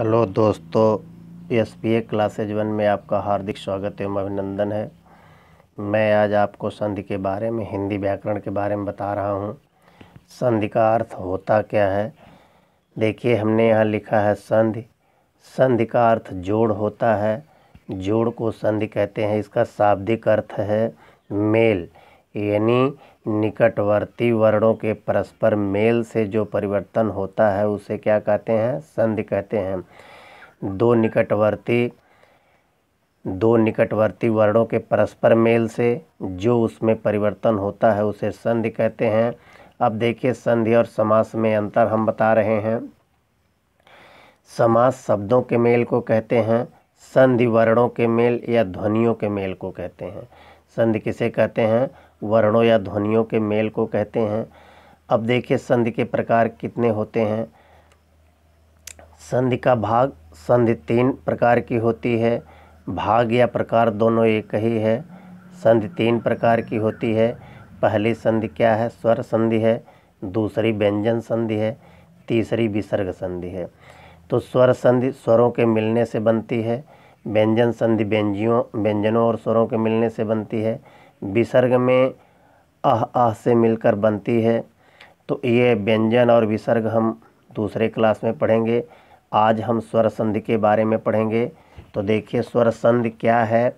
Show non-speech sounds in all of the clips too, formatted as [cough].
hello दोस्तों S P A classes one में आपका हार्दिक स्वागत एवं अभिनंदन है मैं आज आपको संधि के बारे में हिंदी व्याकरण के बारे में बता रहा हूँ संधि का अर्थ होता क्या है देखिए हमने यहाँ लिखा है संधि संधि का अर्थ जोड़ होता है जोड़ को संधि कहते हैं इसका शाब्दिक अर्थ है मेल यानी निकटवर्ती वर्णों के परस्पर मेल से जो परिवर्तन होता है उसे क्या कहते हैं संधि कहते हैं दो निकटवर्ती दो निकटवर्ती वर्णों के परस्पर मेल से जो उसमें परिवर्तन होता है उसे संधि कहते हैं अब देखिए संधि और समास में अंतर हम बता रहे हैं समास शब्दों के मेल को कहते हैं संधि वर्णों के मेल या ध्वनियों के मेल को कहते हैं संधि किसे कहते हैं वर्णों या ध्वनियों के मेल को कहते हैं अब देखिए संधि के प्रकार कितने होते हैं संधि का भाग संधि तीन प्रकार की होती है भाग या प्रकार दोनों एक ही है संधि तीन प्रकार की होती है पहली संधि क्या है स्वर संधि है दूसरी व्यंजन संधि है तीसरी विसर्ग संधि है तो स्वर संधि स्वरों के मिलने से बनती है व्यंजन संधि व्यंजियों व्यंजनों और स्वरों के मिलने से बनती है विसर्ग में आह आह से मिलकर बनती है तो ये व्यंजन और विसर्ग हम दूसरे क्लास में पढ़ेंगे आज हम स्वर संधि के बारे में पढ़ेंगे तो देखिए स्वर संधि क्या है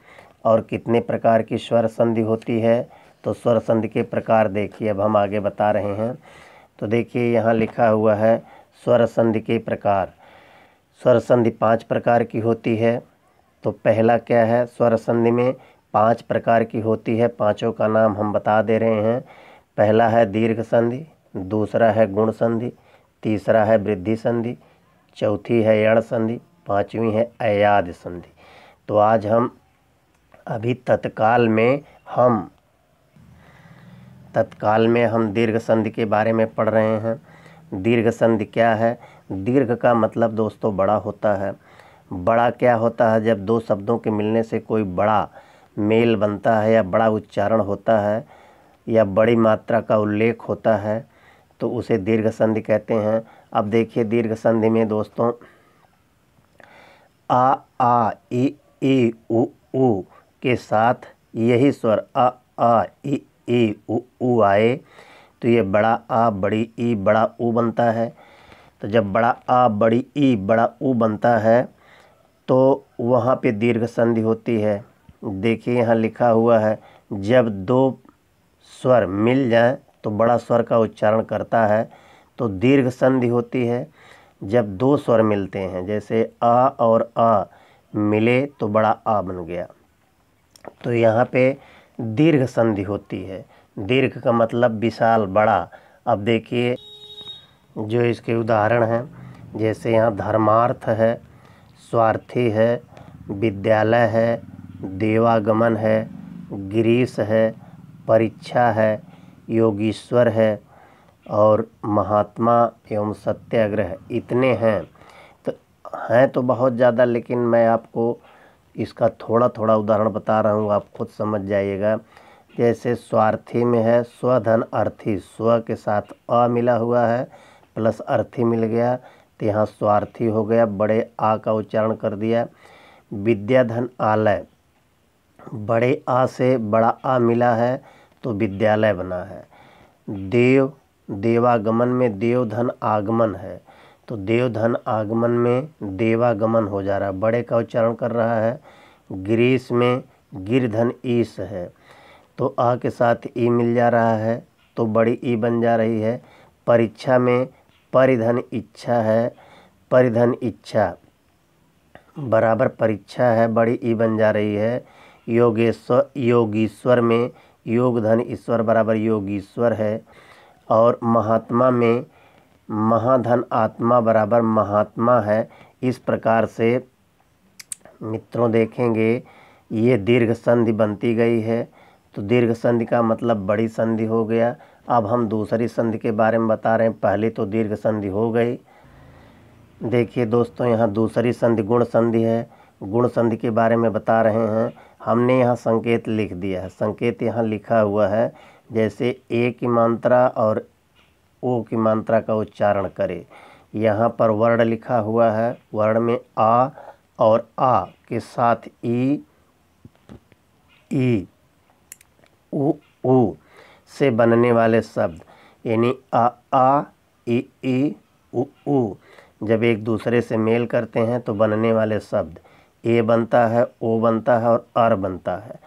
और कितने प्रकार की स्वर संधि होती है तो स्वर संधि के प्रकार देखिए अब हम आगे बता रहे हैं तो देखिए यहाँ लिखा हुआ है स्वर संधि के प्रकार स्वर संधि पाँच प्रकार की होती है तो पहला क्या है स्वर संधि में पांच प्रकार की होती है पांचों का नाम हम बता दे रहे हैं पहला है दीर्घ संधि दूसरा है गुण संधि तीसरा है वृद्धि संधि चौथी है यण संधि पांचवी है अयाद संधि तो आज हम अभी तत्काल में हम तत्काल में हम दीर्घ संधि के बारे में पढ़ रहे हैं दीर्घ संधि क्या है दीर्घ का मतलब दोस्तों बड़ा होता है बड़ा क्या होता है जब दो शब्दों के मिलने से कोई बड़ा मेल बनता है या बड़ा उच्चारण होता है या बड़ी मात्रा का उल्लेख होता है तो उसे दीर्घ संधि कहते हैं अब देखिए दीर्घ संधि में दोस्तों आ आ ई ई उ उ के साथ यही स्वर आ आ ई ई उ उ आए तो ये बड़ा आ बड़ी ई बड़ा ऊ बनता है तो जब बड़ा आ बड़ी ई बड़ा ऊ बनता है तो वहाँ पे दीर्घ संधि होती है देखिए यहाँ लिखा हुआ है जब दो स्वर मिल जाए तो बड़ा स्वर का उच्चारण करता है तो दीर्घ संधि होती है जब दो स्वर मिलते हैं जैसे आ और आ मिले तो बड़ा आ बन गया तो यहाँ पे दीर्घ संधि होती है दीर्घ का मतलब विशाल बड़ा अब देखिए जो इसके उदाहरण हैं जैसे यहाँ धर्मार्थ है स्वार्थी है विद्यालय है देवागमन है ग्रीस है परीक्षा है योगीश्वर है और महात्मा एवं सत्याग्रह इतने हैं तो हैं तो बहुत ज़्यादा लेकिन मैं आपको इसका थोड़ा थोड़ा उदाहरण बता रहा हूँ आप खुद समझ जाइएगा जैसे स्वार्थी में है स्वधन अर्थी स्व के साथ अ मिला हुआ है प्लस अर्थी मिल गया व्यक्ति यहाँ स्वार्थी हो गया बड़े आ का उच्चारण कर दिया विद्याधन आलय बड़े आ से बड़ा आ मिला है तो विद्यालय बना है देव देवागमन में देवधन आगमन है तो देवधन आगमन में देवागमन हो जा रहा है बड़े का उच्चारण कर रहा है ग्रीस में गिरधन ईस है तो आ के साथ ई मिल जा रहा है तो बड़ी ई बन जा रही है परीक्षा में परिधन इच्छा है परिधन इच्छा बराबर परीक्षा है बड़ी ई बन जा रही है योगेश्वर योगीश्वर में योग धन ईश्वर बराबर योगीश्वर है और महात्मा में महाधन आत्मा बराबर महात्मा है इस प्रकार से मित्रों देखेंगे ये दीर्घ संधि बनती गई है तो दीर्घ संधि का मतलब बड़ी संधि हो गया अब हम दूसरी संधि के बारे में बता रहे हैं पहले तो दीर्घ संधि हो गई देखिए दोस्तों यहाँ दूसरी संधि गुण संधि है गुण संधि के बारे में बता रहे हैं हमने यहाँ संकेत लिख दिया है संकेत यहाँ लिखा हुआ है जैसे ए की मात्रा और ओ की मात्रा का उच्चारण करें यहाँ पर वर्ण लिखा हुआ है वर्ण में आ और आ के साथ ई ई उ से बनने वाले शब्द यानी आ आ ई ई उ उ जब एक दूसरे से मेल करते हैं तो बनने वाले शब्द ए बनता है ओ बनता है और आर बनता है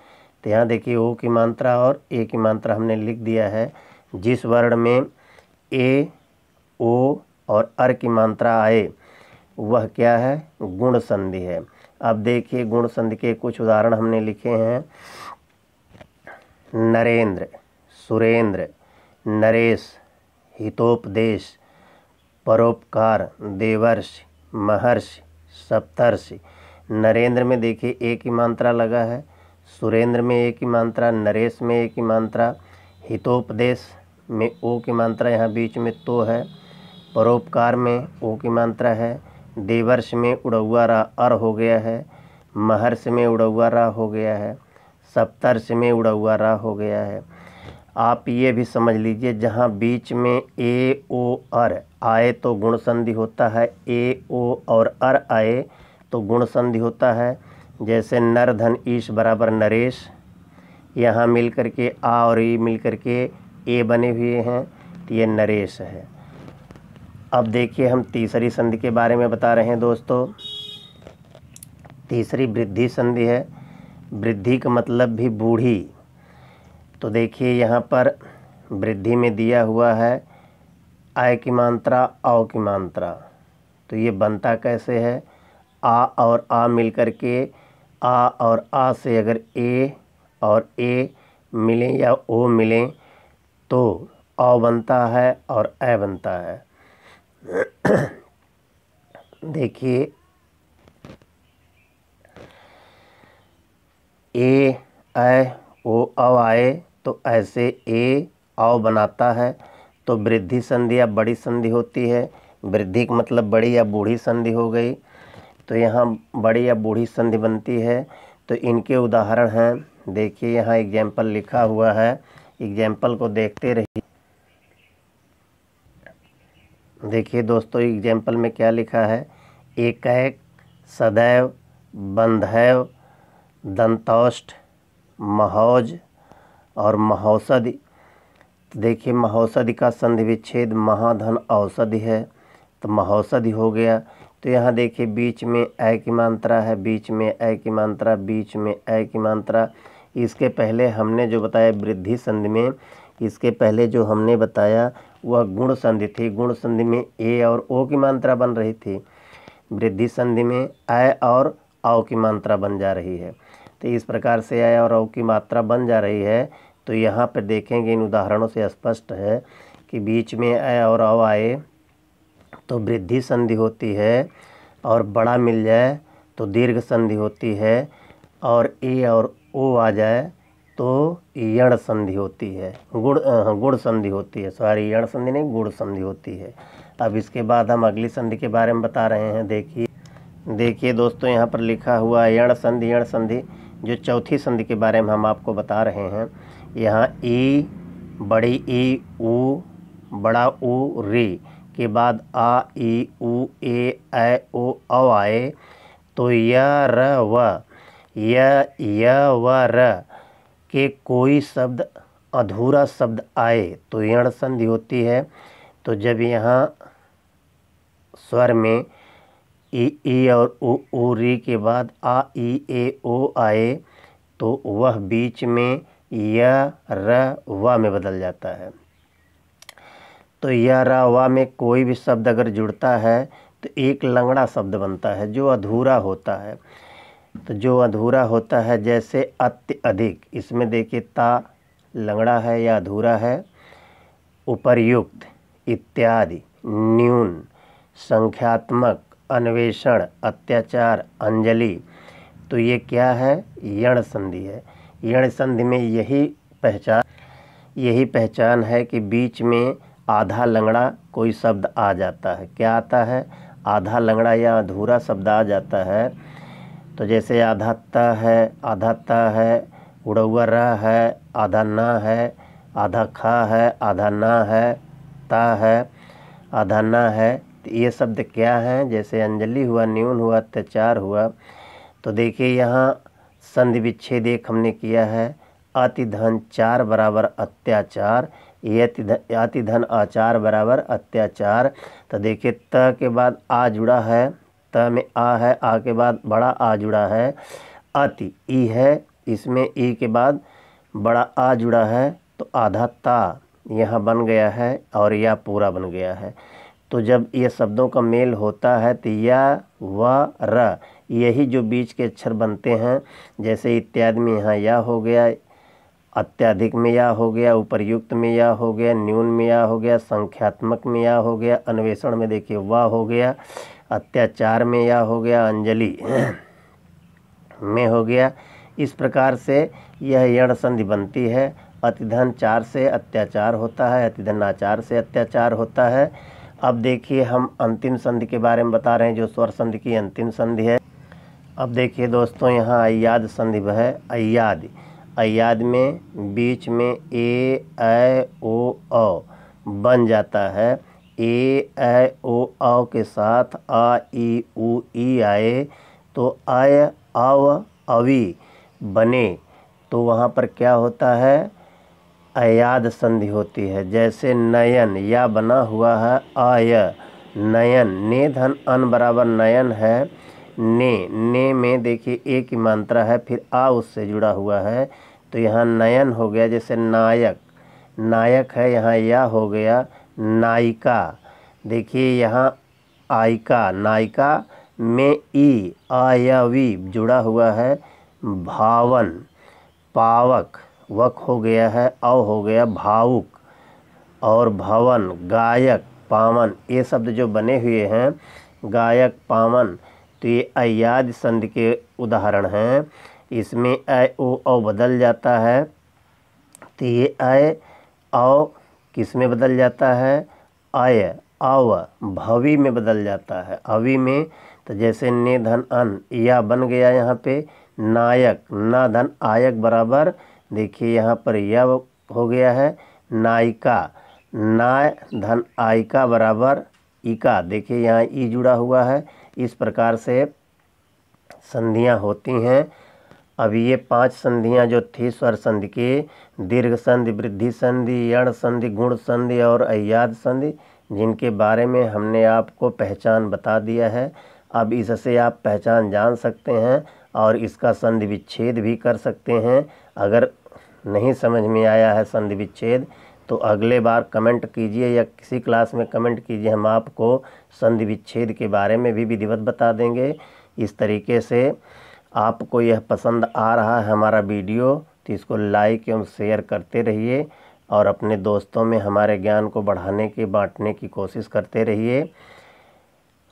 तो यहाँ देखिए ओ की मात्रा और ए की मात्रा हमने लिख दिया है जिस वर्ण में ए ओ और अर की मात्रा आए वह क्या है गुण संधि है अब देखिए गुण संधि के कुछ उदाहरण हमने लिखे हैं नरेंद्र सुरेंद्र नरेश हितोपदेश परोपकार देवर्ष महर्षि सप्तर्षि नरेंद्र में देखिए एक ही मात्रा लगा है सुरेंद्र में एक ही मात्रा नरेश में एक ही मात्रा हितोपदेश में ओ की मात्रा यहाँ बीच में तो है परोपकार में ओ की मात्रा है देवर्ष में उड़ौआ रा अर हो गया है महर्ष में उड़ौआ रा हो गया है सप्तर्ष में उड़ौआ रा हो गया है आप ये भी समझ लीजिए जहाँ बीच में ए ओ अर आए तो गुण संधि होता है ए ओ और अर आए तो गुण संधि होता है जैसे नर धन ईश बराबर नरेश यहाँ मिल कर के आ और ई मिल कर के ए बने हुए हैं तो ये नरेश है अब देखिए हम तीसरी संधि के बारे में बता रहे हैं दोस्तों तीसरी वृद्धि संधि है वृद्धि का मतलब भी बूढ़ी तो देखिए यहाँ पर वृद्धि में दिया हुआ है आय की मात्रा औ की मात्रा तो ये बनता कैसे है आ और आ मिलकर के आ और आ से अगर ए और ए मिलें या ओ मिलें तो औ बनता है और ए बनता है देखिए ए ओ अव आए तो ऐसे ए अव बनाता है तो वृद्धि संधि या बड़ी संधि होती है वृद्धि का मतलब बड़ी या बूढ़ी संधि हो गई तो यहाँ बड़ी या बूढ़ी संधि बनती है तो इनके उदाहरण हैं देखिए यहाँ एग्जाम्पल लिखा हुआ है एग्जाम्पल को देखते रहिए देखिए दोस्तों एग्जाम्पल में क्या लिखा है एक सदैव बंधैव दंतौष्ट महौज और महौषधि देखिए महौषधि का संधि विच्छेद महाधन औषधि है तो महौषधि हो गया तो यहाँ देखिए बीच में ऐ की मात्रा है बीच में ऐ की मात्रा बीच में ऐ की मात्रा इसके पहले हमने जो बताया वृद्धि संधि में इसके पहले जो हमने बताया वह गुण संधि थी गुण संधि में ए और ओ की मात्रा बन रही थी वृद्धि संधि में ऐ और आओ की मात्रा बन जा रही है तो इस प्रकार से आया और औ की मात्रा बन जा रही है तो यहाँ पर देखेंगे इन उदाहरणों से स्पष्ट है कि बीच में आए और अव आए तो वृद्धि संधि होती है और बड़ा मिल जाए तो दीर्घ संधि होती है और ए और ओ आ जाए तो यण संधि होती है गुड़ हाँ, गुड़ संधि होती है सॉरी यण संधि नहीं गुड़ संधि होती है अब इसके बाद हम अगली संधि के बारे में बता रहे हैं देखिए देखिए दोस्तों यहाँ पर लिखा हुआ यण संधि यण संधि जो चौथी संधि के बारे में हम आपको बता रहे हैं यहाँ ई बड़ी ई उ बड़ा उ रे के बाद आ ई ऊ ए ऐ ओ औ आए तो य र व य य व र के कोई शब्द अधूरा शब्द आए तो यण संधि होती है तो जब यहाँ स्वर में ई ई और उ उ री के बाद आ ई ए ओ आए तो वह बीच में या र वा में बदल जाता है तो या र वा में कोई भी शब्द अगर जुड़ता है तो एक लंगड़ा शब्द बनता है जो अधूरा होता है तो जो अधूरा होता है जैसे अत्यधिक इसमें देखिए ता लंगड़ा है या अधूरा है उपर्युक्त इत्यादि न्यून संख्यात्मक अन्वेषण अत्याचार अंजलि तो ये क्या है यण संधि है यण संधि में यही पहचान यही पहचान है कि बीच में आधा लंगड़ा कोई शब्द आ जाता है क्या आता है आधा लंगड़ा या अधूरा शब्द आ जाता है तो जैसे आधा त है आधा त है उड़ौआ र है आधा ना है आधा खा है आधा ना है ता है आधा ना है तो ये शब्द क्या हैं जैसे अंजलि हुआ न्यून हुआ अत्याचार हुआ तो देखिए यहाँ संधि विच्छेद एक हमने किया है अतिधन चार बराबर अत्याचार ये अतिधन आचार बराबर अत्याचार तो देखिए त के बाद आ जुड़ा है त में आ है आ के बाद बड़ा आ जुड़ा है अति ई है इसमें ई के बाद बड़ा आ जुड़ा है तो आधा ता यहाँ बन गया है और यह पूरा बन गया है तो जब ये शब्दों का मेल होता है तो या व र यही जो बीच के अक्षर बनते हैं जैसे इत्यादि में यहाँ या हो गया अत्याधिक में या हो गया उपरयुक्त में या हो गया न्यून में या हो गया संख्यात्मक में या हो गया अन्वेषण में देखिए वाह हो गया अत्याचार में या हो गया अंजलि [clears throat] में हो गया इस प्रकार से यह यण संधि बनती है अतिधन चार से अत्याचार होता है अतिधनाचार से अत्याचार होता है अब देखिए हम अंतिम संधि के बारे में बता रहे हैं जो स्वर संधि की अंतिम संधि है अब देखिए दोस्तों यहाँ अयाद संधि है अयाद अयाद में बीच में ए ऐ ओ ओ बन जाता है ए ऐ ओ ओ के साथ आ ई उ ई आए तो आय अव अवी बने तो वहाँ पर क्या होता है अयाद संधि होती है जैसे नयन या बना हुआ है आय नयन ने धन अन बराबर नयन है ने ने में देखिए एक ही मात्रा है फिर आ उससे जुड़ा हुआ है तो यहाँ नयन हो गया जैसे नायक नायक है यहाँ या हो गया नायिका देखिए यहाँ आयिका नायिका में ई आयवी जुड़ा हुआ है भावन पावक वक हो गया है अव हो गया भावुक और भवन गायक पावन ये शब्द जो बने हुए हैं गायक पावन तो ये अयाद संधि के उदाहरण हैं इसमें अ ओ औ बदल जाता है तो ये अय औ किस में बदल जाता है अय अव भवी में बदल जाता है अवि में तो जैसे ने धन अन या बन गया यहाँ पे नायक ना धन आयक बराबर देखिए यहाँ पर यह हो गया है नायिका नाय धन आयिका बराबर इका देखिए यहाँ ई जुड़ा हुआ है इस प्रकार से संधियाँ होती हैं अब ये पांच संधियाँ जो थी स्वर संधि की दीर्घ संधि वृद्धि संधि यण संधि गुण संधि और अयाद संधि जिनके बारे में हमने आपको पहचान बता दिया है अब इससे आप पहचान जान सकते हैं और इसका संधि विच्छेद भी कर सकते हैं अगर नहीं समझ में आया है संधि विच्छेद तो अगले बार कमेंट कीजिए या किसी क्लास में कमेंट कीजिए हम आपको संधि विच्छेद के बारे में भी विधिवत बता देंगे इस तरीके से आपको यह पसंद आ रहा है हमारा वीडियो तो इसको लाइक एवं शेयर करते रहिए और अपने दोस्तों में हमारे ज्ञान को बढ़ाने की बांटने की कोशिश करते रहिए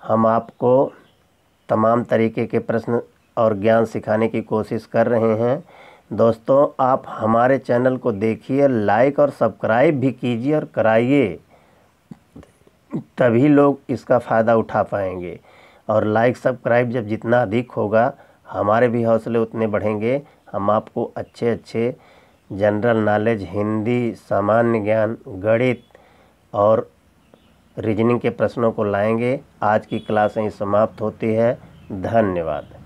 हम आपको तमाम तरीके के प्रश्न और ज्ञान सिखाने की कोशिश कर रहे हैं दोस्तों आप हमारे चैनल को देखिए लाइक और सब्सक्राइब भी कीजिए और कराइए तभी लोग इसका फ़ायदा उठा पाएंगे और लाइक सब्सक्राइब जब जितना अधिक होगा हमारे भी हौसले उतने बढ़ेंगे हम आपको अच्छे अच्छे जनरल नॉलेज हिंदी सामान्य ज्ञान गणित और रीजनिंग के प्रश्नों को लाएंगे आज की क्लासें समाप्त होती है धन्यवाद